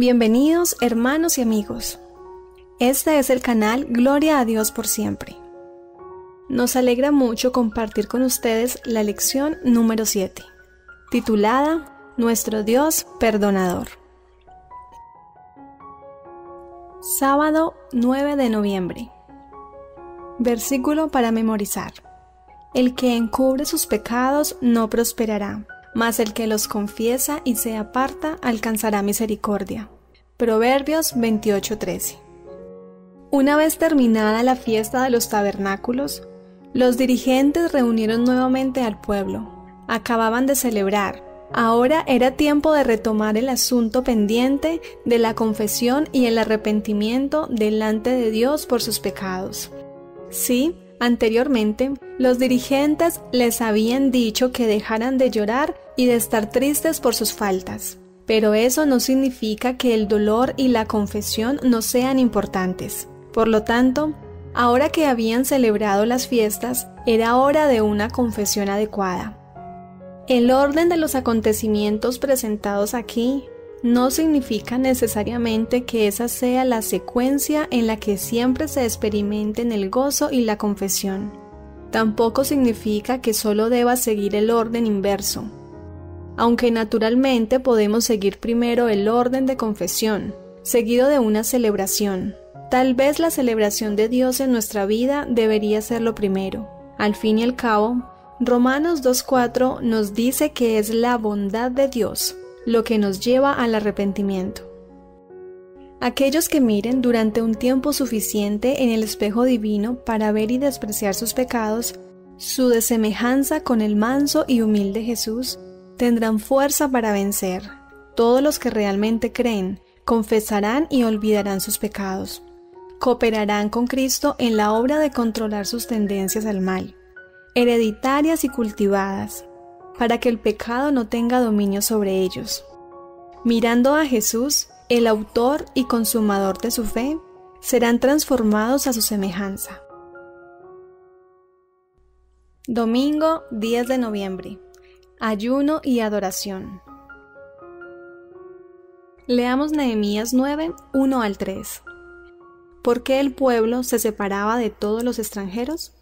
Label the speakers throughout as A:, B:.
A: Bienvenidos hermanos y amigos. Este es el canal Gloria a Dios por siempre. Nos alegra mucho compartir con ustedes la lección número 7, titulada Nuestro Dios Perdonador. Sábado 9 de noviembre. Versículo para memorizar. El que encubre sus pecados no prosperará mas el que los confiesa y se aparta alcanzará misericordia. Proverbios 28:13 Una vez terminada la fiesta de los tabernáculos, los dirigentes reunieron nuevamente al pueblo. Acababan de celebrar. Ahora era tiempo de retomar el asunto pendiente de la confesión y el arrepentimiento delante de Dios por sus pecados. Sí, anteriormente, los dirigentes les habían dicho que dejaran de llorar y de estar tristes por sus faltas. Pero eso no significa que el dolor y la confesión no sean importantes. Por lo tanto, ahora que habían celebrado las fiestas, era hora de una confesión adecuada. El orden de los acontecimientos presentados aquí no significa necesariamente que esa sea la secuencia en la que siempre se experimenten el gozo y la confesión. Tampoco significa que solo deba seguir el orden inverso aunque naturalmente podemos seguir primero el orden de confesión, seguido de una celebración. Tal vez la celebración de Dios en nuestra vida debería ser lo primero. Al fin y al cabo, Romanos 2.4 nos dice que es la bondad de Dios lo que nos lleva al arrepentimiento. Aquellos que miren durante un tiempo suficiente en el espejo divino para ver y despreciar sus pecados, su desemejanza con el manso y humilde Jesús, Tendrán fuerza para vencer. Todos los que realmente creen confesarán y olvidarán sus pecados. Cooperarán con Cristo en la obra de controlar sus tendencias al mal, hereditarias y cultivadas, para que el pecado no tenga dominio sobre ellos. Mirando a Jesús, el autor y consumador de su fe, serán transformados a su semejanza. Domingo 10 de noviembre. Ayuno y adoración. Leamos Nehemías 9, 1 al 3. ¿Por qué el pueblo se separaba de todos los extranjeros?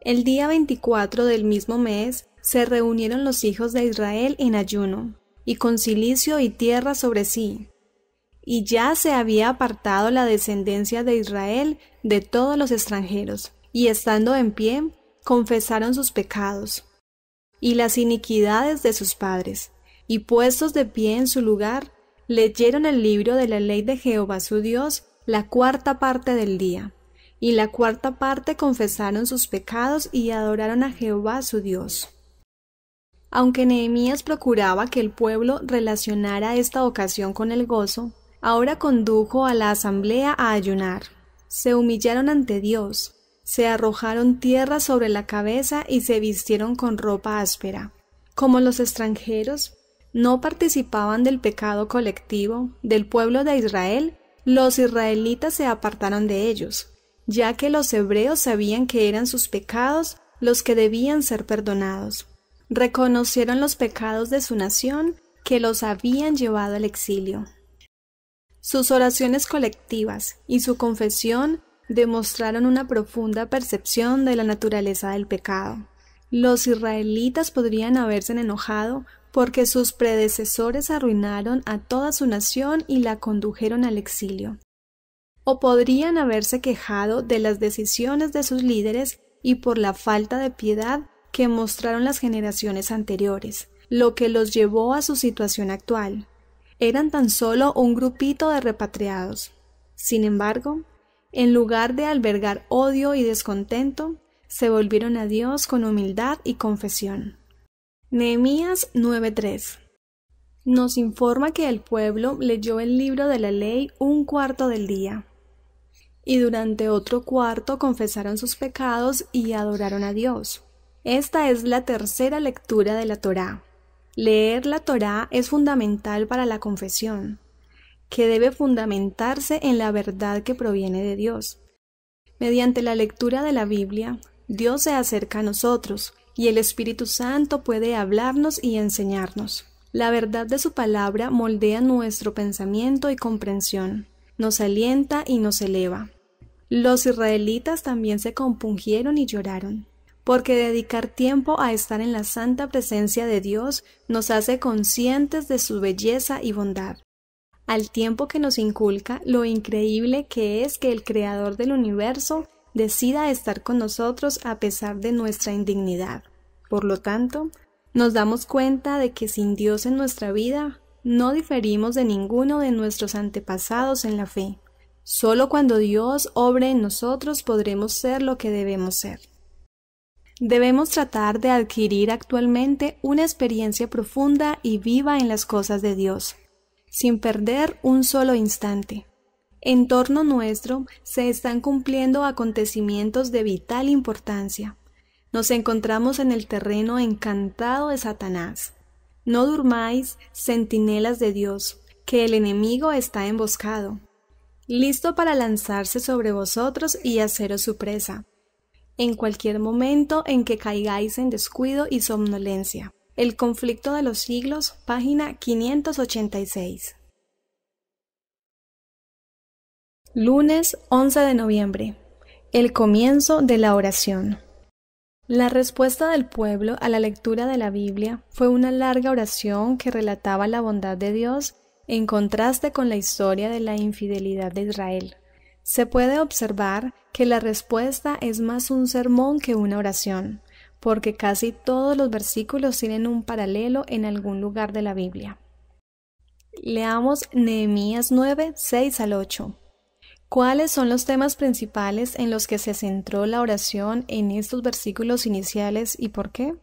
A: El día 24 del mismo mes se reunieron los hijos de Israel en ayuno, y con cilicio y tierra sobre sí. Y ya se había apartado la descendencia de Israel de todos los extranjeros, y estando en pie, confesaron sus pecados, y las iniquidades de sus padres, y puestos de pie en su lugar, leyeron el libro de la ley de Jehová su Dios la cuarta parte del día, y la cuarta parte confesaron sus pecados y adoraron a Jehová su Dios. Aunque Nehemías procuraba que el pueblo relacionara esta ocasión con el gozo, ahora condujo a la asamblea a ayunar. Se humillaron ante Dios, se arrojaron tierra sobre la cabeza y se vistieron con ropa áspera. Como los extranjeros no participaban del pecado colectivo del pueblo de Israel, los israelitas se apartaron de ellos, ya que los hebreos sabían que eran sus pecados los que debían ser perdonados. Reconocieron los pecados de su nación que los habían llevado al exilio. Sus oraciones colectivas y su confesión demostraron una profunda percepción de la naturaleza del pecado. Los israelitas podrían haberse enojado porque sus predecesores arruinaron a toda su nación y la condujeron al exilio. O podrían haberse quejado de las decisiones de sus líderes y por la falta de piedad que mostraron las generaciones anteriores, lo que los llevó a su situación actual. Eran tan solo un grupito de repatriados. Sin embargo, en lugar de albergar odio y descontento, se volvieron a Dios con humildad y confesión. Nehemías 9:3 nos informa que el pueblo leyó el libro de la ley un cuarto del día y durante otro cuarto confesaron sus pecados y adoraron a Dios. Esta es la tercera lectura de la Torá. Leer la Torá es fundamental para la confesión que debe fundamentarse en la verdad que proviene de Dios. Mediante la lectura de la Biblia, Dios se acerca a nosotros y el Espíritu Santo puede hablarnos y enseñarnos. La verdad de su palabra moldea nuestro pensamiento y comprensión, nos alienta y nos eleva. Los israelitas también se compungieron y lloraron, porque dedicar tiempo a estar en la santa presencia de Dios nos hace conscientes de su belleza y bondad al tiempo que nos inculca lo increíble que es que el Creador del universo decida estar con nosotros a pesar de nuestra indignidad. Por lo tanto, nos damos cuenta de que sin Dios en nuestra vida, no diferimos de ninguno de nuestros antepasados en la fe. Solo cuando Dios obre en nosotros podremos ser lo que debemos ser. Debemos tratar de adquirir actualmente una experiencia profunda y viva en las cosas de Dios, sin perder un solo instante. En torno nuestro se están cumpliendo acontecimientos de vital importancia. Nos encontramos en el terreno encantado de Satanás. No durmáis, centinelas de Dios, que el enemigo está emboscado, listo para lanzarse sobre vosotros y haceros su presa, en cualquier momento en que caigáis en descuido y somnolencia. El conflicto de los siglos, página 586. Lunes 11 de noviembre. El comienzo de la oración. La respuesta del pueblo a la lectura de la Biblia fue una larga oración que relataba la bondad de Dios en contraste con la historia de la infidelidad de Israel. Se puede observar que la respuesta es más un sermón que una oración porque casi todos los versículos tienen un paralelo en algún lugar de la Biblia. Leamos Nehemías 9, 6 al 8. ¿Cuáles son los temas principales en los que se centró la oración en estos versículos iniciales y por qué?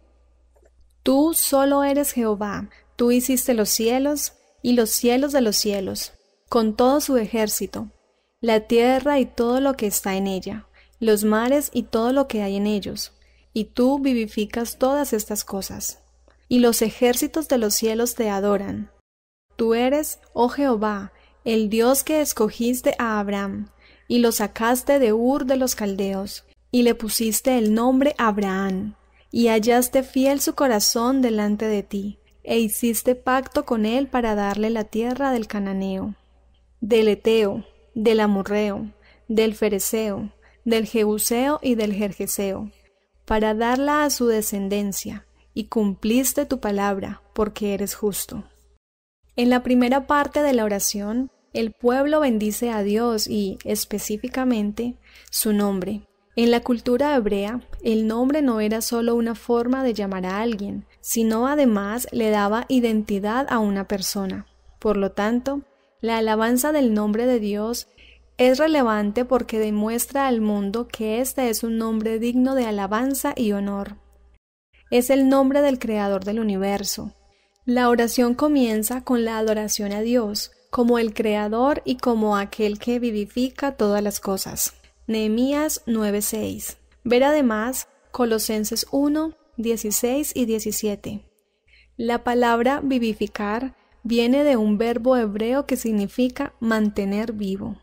A: Tú solo eres Jehová, tú hiciste los cielos y los cielos de los cielos, con todo su ejército, la tierra y todo lo que está en ella, los mares y todo lo que hay en ellos, y tú vivificas todas estas cosas. Y los ejércitos de los cielos te adoran. Tú eres, oh Jehová, el Dios que escogiste a Abraham, y lo sacaste de Ur de los Caldeos, y le pusiste el nombre Abraham, y hallaste fiel su corazón delante de ti, e hiciste pacto con él para darle la tierra del cananeo, del Eteo, del Amorreo, del Fereceo, del Jebuseo y del Jerjeseo, para darla a su descendencia, y cumpliste tu palabra, porque eres justo. En la primera parte de la oración, el pueblo bendice a Dios y, específicamente, su nombre. En la cultura hebrea, el nombre no era solo una forma de llamar a alguien, sino además le daba identidad a una persona. Por lo tanto, la alabanza del nombre de Dios es relevante porque demuestra al mundo que este es un nombre digno de alabanza y honor. Es el nombre del Creador del universo. La oración comienza con la adoración a Dios, como el Creador y como aquel que vivifica todas las cosas. Nehemías 9:6. Ver además Colosenses 1, 16 y 17. La palabra vivificar viene de un verbo hebreo que significa mantener vivo.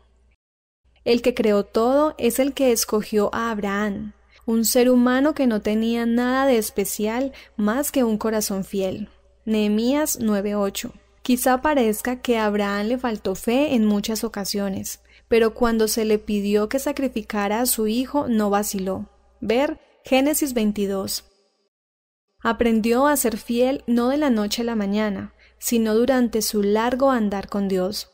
A: El que creó todo es el que escogió a Abraham, un ser humano que no tenía nada de especial más que un corazón fiel. Nehemías 9:8. Quizá parezca que a Abraham le faltó fe en muchas ocasiones, pero cuando se le pidió que sacrificara a su hijo no vaciló. Ver Génesis 22. Aprendió a ser fiel no de la noche a la mañana, sino durante su largo andar con Dios.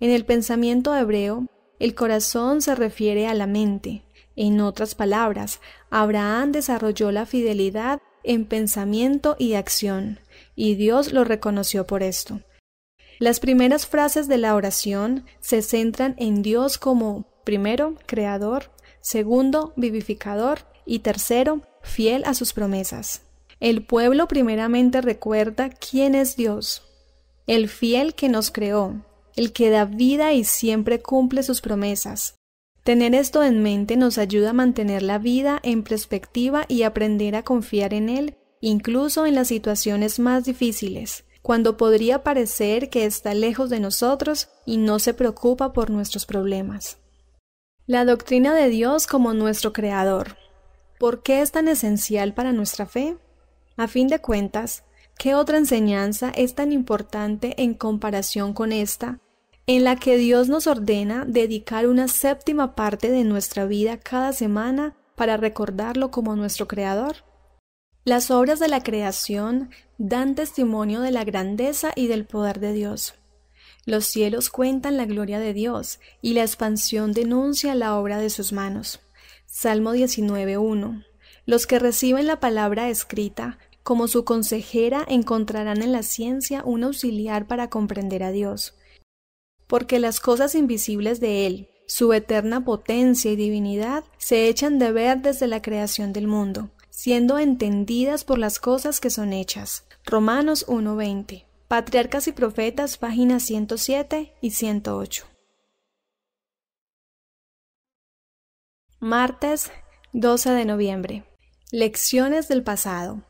A: En el pensamiento hebreo, el corazón se refiere a la mente. En otras palabras, Abraham desarrolló la fidelidad en pensamiento y acción, y Dios lo reconoció por esto. Las primeras frases de la oración se centran en Dios como, primero, creador, segundo, vivificador y tercero, fiel a sus promesas. El pueblo primeramente recuerda quién es Dios, el fiel que nos creó, el que da vida y siempre cumple sus promesas. Tener esto en mente nos ayuda a mantener la vida en perspectiva y aprender a confiar en Él, incluso en las situaciones más difíciles, cuando podría parecer que está lejos de nosotros y no se preocupa por nuestros problemas. La doctrina de Dios como nuestro Creador. ¿Por qué es tan esencial para nuestra fe? A fin de cuentas, ¿Qué otra enseñanza es tan importante en comparación con esta, en la que Dios nos ordena dedicar una séptima parte de nuestra vida cada semana para recordarlo como nuestro Creador. Las obras de la creación dan testimonio de la grandeza y del poder de Dios. Los cielos cuentan la gloria de Dios y la expansión denuncia la obra de sus manos. Salmo 19.1. Los que reciben la palabra escrita como su consejera encontrarán en la ciencia un auxiliar para comprender a Dios porque las cosas invisibles de Él, su eterna potencia y divinidad, se echan de ver desde la creación del mundo, siendo entendidas por las cosas que son hechas. Romanos 1.20. Patriarcas y Profetas, páginas 107 y 108. Martes 12 de noviembre. Lecciones del pasado.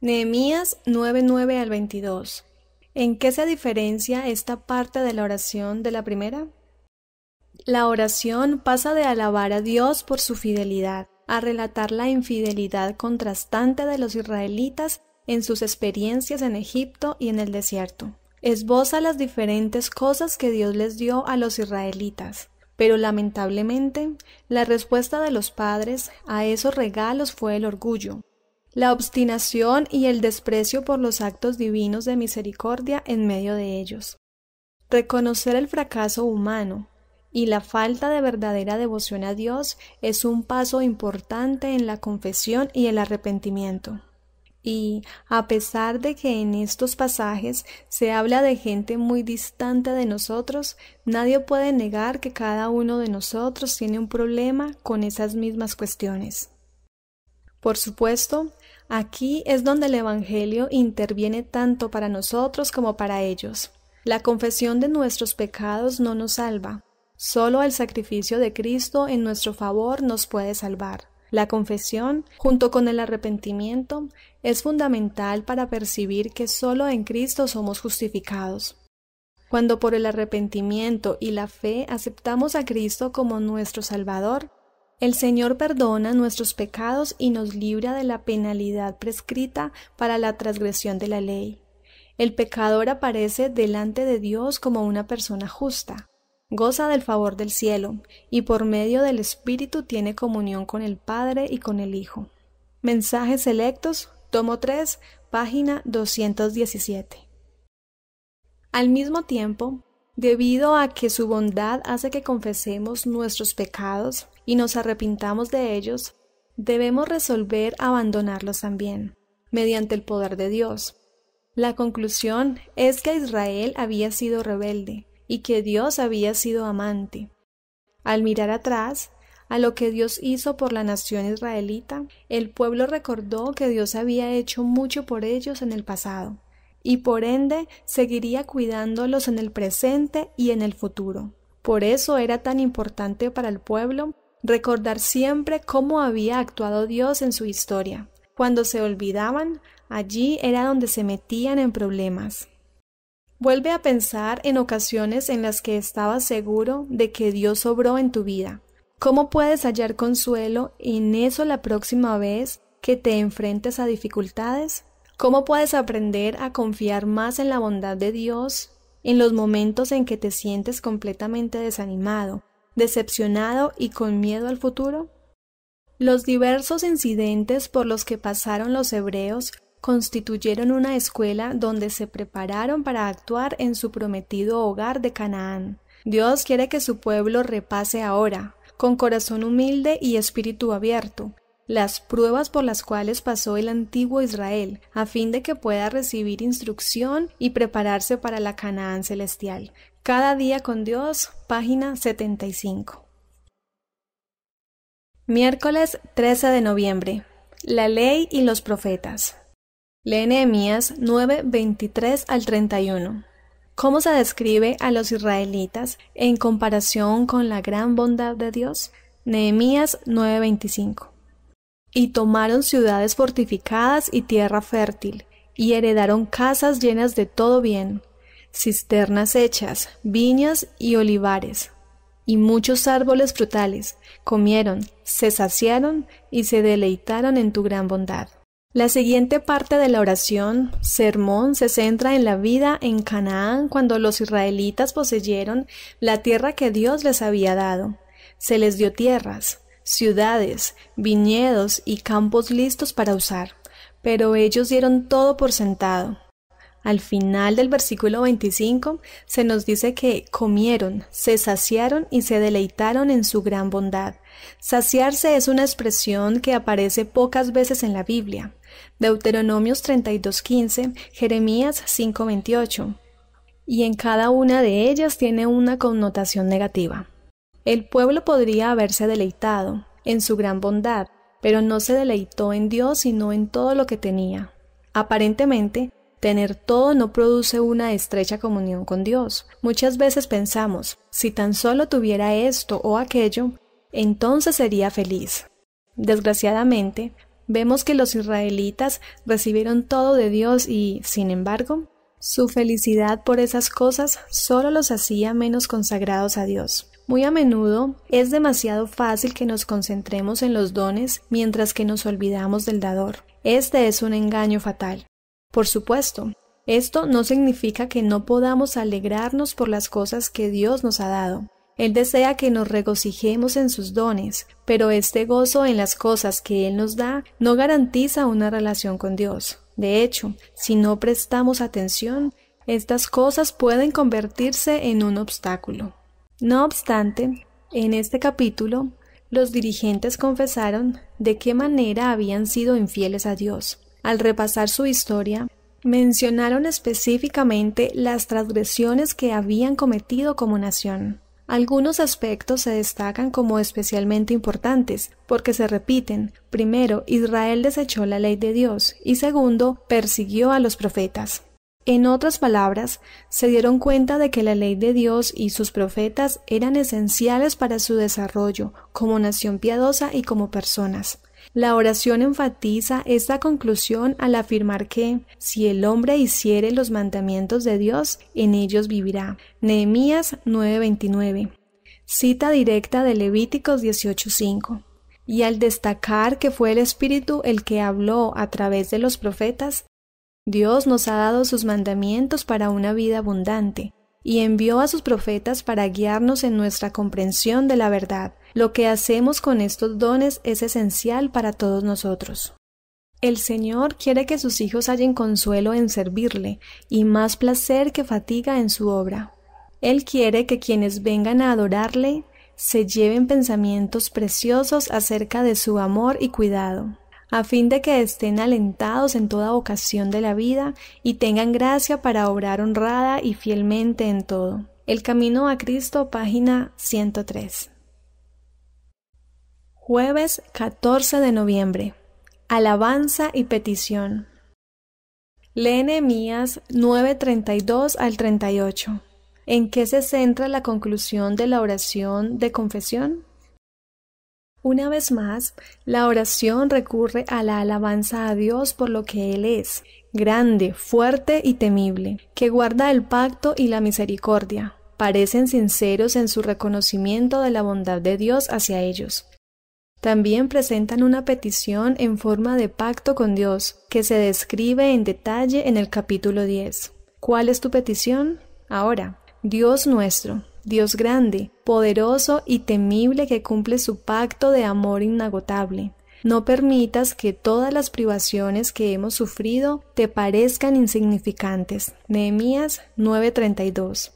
A: Nehemías 9:9 al 22. ¿En qué se diferencia esta parte de la oración de la primera? La oración pasa de alabar a Dios por su fidelidad a relatar la infidelidad contrastante de los israelitas en sus experiencias en Egipto y en el desierto. Esboza las diferentes cosas que Dios les dio a los israelitas, pero lamentablemente la respuesta de los padres a esos regalos fue el orgullo, la obstinación y el desprecio por los actos divinos de misericordia en medio de ellos. Reconocer el fracaso humano y la falta de verdadera devoción a Dios es un paso importante en la confesión y el arrepentimiento. Y, a pesar de que en estos pasajes se habla de gente muy distante de nosotros, nadie puede negar que cada uno de nosotros tiene un problema con esas mismas cuestiones. Por supuesto, Aquí es donde el Evangelio interviene tanto para nosotros como para ellos. La confesión de nuestros pecados no nos salva. Solo el sacrificio de Cristo en nuestro favor nos puede salvar. La confesión, junto con el arrepentimiento, es fundamental para percibir que solo en Cristo somos justificados. Cuando por el arrepentimiento y la fe aceptamos a Cristo como nuestro Salvador, el Señor perdona nuestros pecados y nos libra de la penalidad prescrita para la transgresión de la ley. El pecador aparece delante de Dios como una persona justa, goza del favor del cielo y por medio del Espíritu tiene comunión con el Padre y con el Hijo. Mensajes selectos, tomo 3, página 217. Al mismo tiempo, debido a que su bondad hace que confesemos nuestros pecados, y nos arrepintamos de ellos, debemos resolver abandonarlos también, mediante el poder de Dios. La conclusión es que Israel había sido rebelde y que Dios había sido amante. Al mirar atrás, a lo que Dios hizo por la nación israelita, el pueblo recordó que Dios había hecho mucho por ellos en el pasado, y por ende seguiría cuidándolos en el presente y en el futuro. Por eso era tan importante para el pueblo recordar siempre cómo había actuado Dios en su historia. Cuando se olvidaban, allí era donde se metían en problemas. Vuelve a pensar en ocasiones en las que estabas seguro de que Dios obró en tu vida. ¿Cómo puedes hallar consuelo en eso la próxima vez que te enfrentes a dificultades? ¿Cómo puedes aprender a confiar más en la bondad de Dios en los momentos en que te sientes completamente desanimado, decepcionado y con miedo al futuro? Los diversos incidentes por los que pasaron los hebreos constituyeron una escuela donde se prepararon para actuar en su prometido hogar de Canaán. Dios quiere que su pueblo repase ahora, con corazón humilde y espíritu abierto, las pruebas por las cuales pasó el antiguo Israel, a fin de que pueda recibir instrucción y prepararse para la Canaán celestial. Cada día con Dios, página 75. Miércoles 13 de noviembre. La ley y los profetas. Lee Nehemías 923 al 31. ¿Cómo se describe a los israelitas en comparación con la gran bondad de Dios? Nehemías 9:25. Y tomaron ciudades fortificadas y tierra fértil, y heredaron casas llenas de todo bien, cisternas hechas, viñas y olivares, y muchos árboles frutales, comieron, se saciaron y se deleitaron en tu gran bondad. La siguiente parte de la oración, sermón, se centra en la vida en Canaán cuando los israelitas poseyeron la tierra que Dios les había dado. Se les dio tierras, ciudades, viñedos y campos listos para usar, pero ellos dieron todo por sentado. Al final del versículo 25 se nos dice que comieron, se saciaron y se deleitaron en su gran bondad. Saciarse es una expresión que aparece pocas veces en la Biblia. Deuteronomios 32:15, Jeremías 5:28. Y en cada una de ellas tiene una connotación negativa. El pueblo podría haberse deleitado en su gran bondad, pero no se deleitó en Dios sino en todo lo que tenía. Aparentemente, Tener todo no produce una estrecha comunión con Dios. Muchas veces pensamos, si tan solo tuviera esto o aquello, entonces sería feliz. Desgraciadamente, vemos que los israelitas recibieron todo de Dios y, sin embargo, su felicidad por esas cosas solo los hacía menos consagrados a Dios. Muy a menudo es demasiado fácil que nos concentremos en los dones mientras que nos olvidamos del dador. Este es un engaño fatal. Por supuesto, esto no significa que no podamos alegrarnos por las cosas que Dios nos ha dado. Él desea que nos regocijemos en sus dones, pero este gozo en las cosas que Él nos da no garantiza una relación con Dios. De hecho, si no prestamos atención, estas cosas pueden convertirse en un obstáculo. No obstante, en este capítulo, los dirigentes confesaron de qué manera habían sido infieles a Dios al repasar su historia, mencionaron específicamente las transgresiones que habían cometido como nación. Algunos aspectos se destacan como especialmente importantes, porque se repiten. Primero, Israel desechó la ley de Dios y segundo, persiguió a los profetas. En otras palabras, se dieron cuenta de que la ley de Dios y sus profetas eran esenciales para su desarrollo como nación piadosa y como personas. La oración enfatiza esta conclusión al afirmar que si el hombre hiciere los mandamientos de Dios, en ellos vivirá. Nehemías 9:29. Cita directa de Levíticos 18:5. Y al destacar que fue el Espíritu el que habló a través de los profetas, Dios nos ha dado sus mandamientos para una vida abundante, y envió a sus profetas para guiarnos en nuestra comprensión de la verdad. Lo que hacemos con estos dones es esencial para todos nosotros. El Señor quiere que sus hijos hallen consuelo en servirle y más placer que fatiga en su obra. Él quiere que quienes vengan a adorarle se lleven pensamientos preciosos acerca de su amor y cuidado a fin de que estén alentados en toda ocasión de la vida y tengan gracia para obrar honrada y fielmente en todo. El Camino a Cristo, página 103. Jueves 14 de noviembre. Alabanza y petición. Lee Nehemías 9:32 al 38. ¿En qué se centra la conclusión de la oración de confesión? Una vez más, la oración recurre a la alabanza a Dios por lo que Él es, grande, fuerte y temible, que guarda el pacto y la misericordia. Parecen sinceros en su reconocimiento de la bondad de Dios hacia ellos. También presentan una petición en forma de pacto con Dios, que se describe en detalle en el capítulo 10. ¿Cuál es tu petición? Ahora, Dios nuestro, Dios grande, poderoso y temible que cumple su pacto de amor inagotable. No permitas que todas las privaciones que hemos sufrido te parezcan insignificantes. Nehemías 9:32.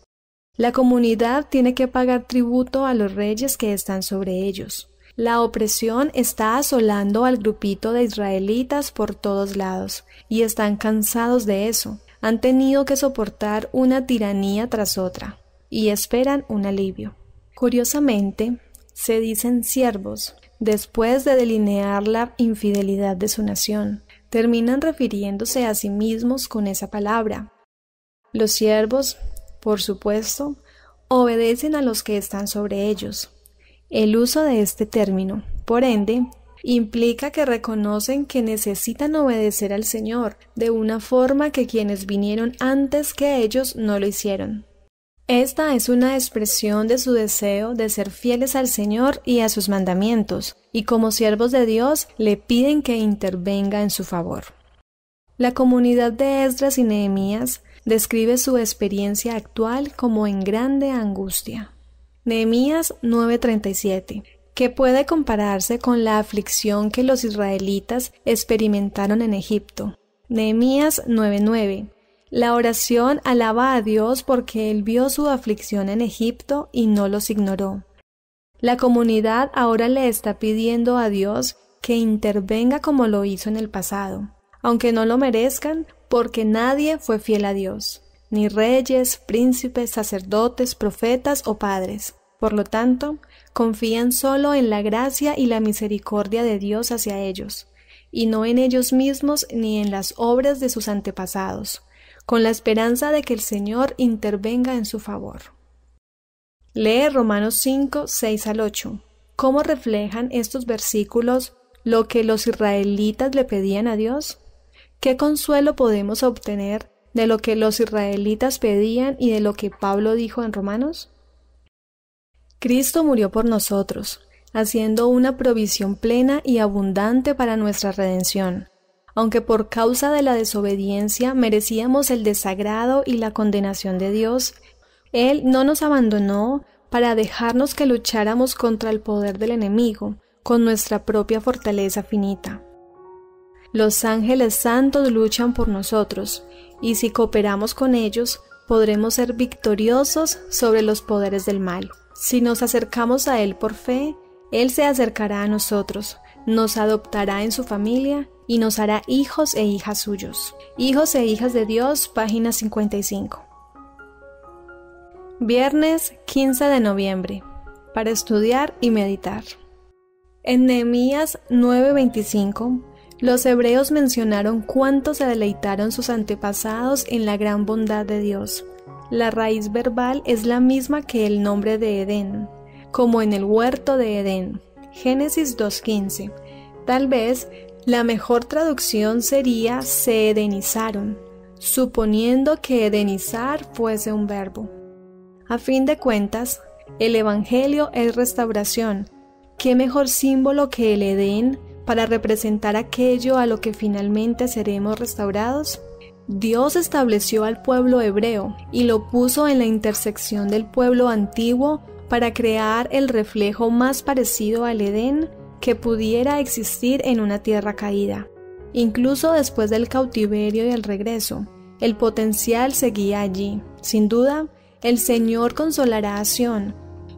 A: La comunidad tiene que pagar tributo a los reyes que están sobre ellos. La opresión está asolando al grupito de israelitas por todos lados, y están cansados de eso. Han tenido que soportar una tiranía tras otra y esperan un alivio. Curiosamente, se dicen siervos después de delinear la infidelidad de su nación. Terminan refiriéndose a sí mismos con esa palabra. Los siervos, por supuesto, obedecen a los que están sobre ellos. El uso de este término, por ende, implica que reconocen que necesitan obedecer al Señor de una forma que quienes vinieron antes que ellos no lo hicieron. Esta es una expresión de su deseo de ser fieles al Señor y a sus mandamientos, y como siervos de Dios le piden que intervenga en su favor. La comunidad de Esdras y Nehemías describe su experiencia actual como en grande angustia. Nehemías 9:37, que puede compararse con la aflicción que los israelitas experimentaron en Egipto. Nehemías 9:9 la oración alaba a Dios porque Él vio su aflicción en Egipto y no los ignoró. La comunidad ahora le está pidiendo a Dios que intervenga como lo hizo en el pasado, aunque no lo merezcan, porque nadie fue fiel a Dios, ni reyes, príncipes, sacerdotes, profetas o padres. Por lo tanto, confían solo en la gracia y la misericordia de Dios hacia ellos, y no en ellos mismos ni en las obras de sus antepasados, con la esperanza de que el Señor intervenga en su favor. Lee Romanos 5, 6 al 8. ¿Cómo reflejan estos versículos lo que los israelitas le pedían a Dios? ¿Qué consuelo podemos obtener de lo que los israelitas pedían y de lo que Pablo dijo en Romanos? Cristo murió por nosotros, haciendo una provisión plena y abundante para nuestra redención aunque por causa de la desobediencia merecíamos el desagrado y la condenación de Dios, Él no nos abandonó para dejarnos que lucháramos contra el poder del enemigo, con nuestra propia fortaleza finita. Los ángeles santos luchan por nosotros, y si cooperamos con ellos, podremos ser victoriosos sobre los poderes del mal. Si nos acercamos a Él por fe, Él se acercará a nosotros, nos adoptará en su familia y nos hará hijos e hijas suyos. Hijos e hijas de Dios, página 55. Viernes 15 de noviembre, para estudiar y meditar. En 9:25, los hebreos mencionaron cuánto se deleitaron sus antepasados en la gran bondad de Dios. La raíz verbal es la misma que el nombre de Edén, como en el huerto de Edén. Génesis 2.15. Tal vez la mejor traducción sería se edenizaron, suponiendo que edenizar fuese un verbo. A fin de cuentas, el Evangelio es restauración. ¿Qué mejor símbolo que el Edén para representar aquello a lo que finalmente seremos restaurados? Dios estableció al pueblo hebreo y lo puso en la intersección del pueblo antiguo para crear el reflejo más parecido al Edén que pudiera existir en una tierra caída. Incluso después del cautiverio y el regreso, el potencial seguía allí. Sin duda, el Señor consolará a Sión,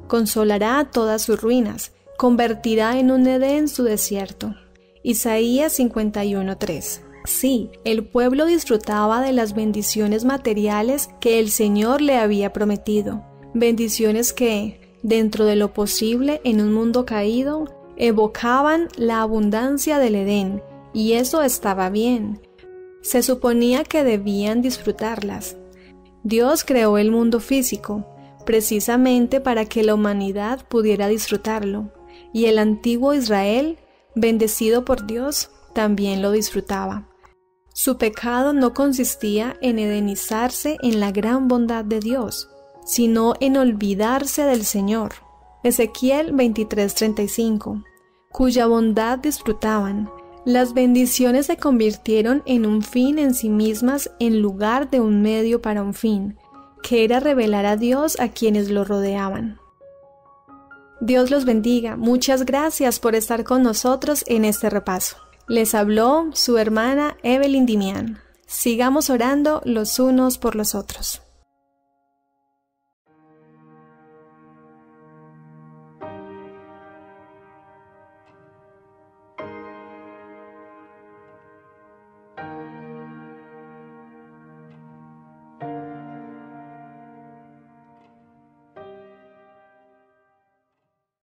A: consolará todas sus ruinas, convertirá en un Edén su desierto. Isaías 51:3 Sí, el pueblo disfrutaba de las bendiciones materiales que el Señor le había prometido, bendiciones que, dentro de lo posible en un mundo caído, evocaban la abundancia del Edén, y eso estaba bien. Se suponía que debían disfrutarlas. Dios creó el mundo físico, precisamente para que la humanidad pudiera disfrutarlo, y el antiguo Israel, bendecido por Dios, también lo disfrutaba. Su pecado no consistía en edenizarse en la gran bondad de Dios, sino en olvidarse del Señor. Ezequiel 23:35, cuya bondad disfrutaban. Las bendiciones se convirtieron en un fin en sí mismas en lugar de un medio para un fin, que era revelar a Dios a quienes lo rodeaban. Dios los bendiga, muchas gracias por estar con nosotros en este repaso. Les habló su hermana Evelyn Dimian. Sigamos orando los unos por los otros.